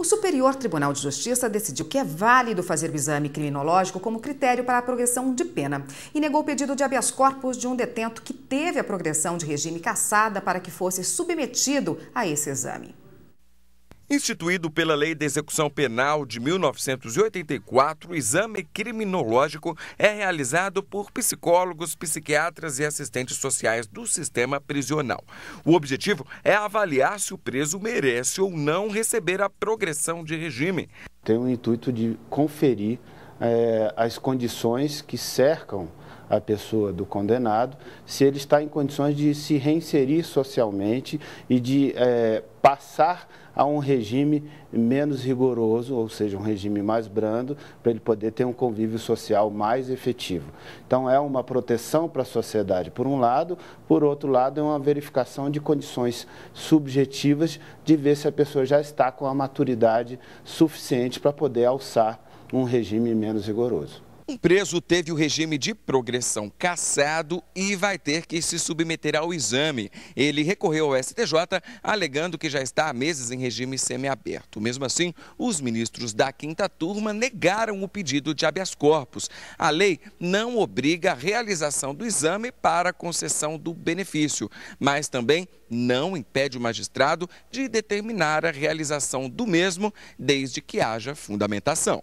O Superior Tribunal de Justiça decidiu que é válido fazer o exame criminológico como critério para a progressão de pena e negou o pedido de habeas corpus de um detento que teve a progressão de regime cassada para que fosse submetido a esse exame. Instituído pela Lei de Execução Penal de 1984, o exame criminológico é realizado por psicólogos, psiquiatras e assistentes sociais do sistema prisional. O objetivo é avaliar se o preso merece ou não receber a progressão de regime. Tem o intuito de conferir é, as condições que cercam a pessoa do condenado, se ele está em condições de se reinserir socialmente e de é, passar a um regime menos rigoroso, ou seja, um regime mais brando, para ele poder ter um convívio social mais efetivo. Então, é uma proteção para a sociedade, por um lado, por outro lado, é uma verificação de condições subjetivas de ver se a pessoa já está com a maturidade suficiente para poder alçar um regime menos rigoroso. Um preso teve o regime de progressão cassado e vai ter que se submeter ao exame. Ele recorreu ao STJ, alegando que já está há meses em regime semiaberto. Mesmo assim, os ministros da quinta turma negaram o pedido de habeas corpus. A lei não obriga a realização do exame para concessão do benefício, mas também não impede o magistrado de determinar a realização do mesmo, desde que haja fundamentação.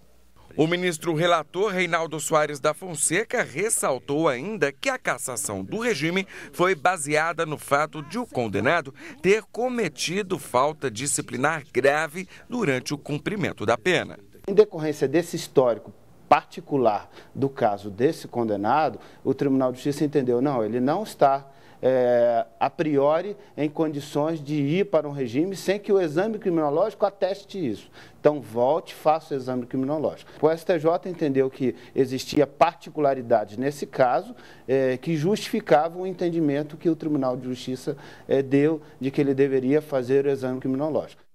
O ministro relator Reinaldo Soares da Fonseca ressaltou ainda que a cassação do regime foi baseada no fato de o condenado ter cometido falta disciplinar grave durante o cumprimento da pena. Em decorrência desse histórico particular do caso desse condenado, o Tribunal de Justiça entendeu: não, ele não está é, a priori, em condições de ir para um regime sem que o exame criminológico ateste isso. Então, volte, faça o exame criminológico. O STJ entendeu que existia particularidades nesse caso é, que justificavam o entendimento que o Tribunal de Justiça é, deu de que ele deveria fazer o exame criminológico.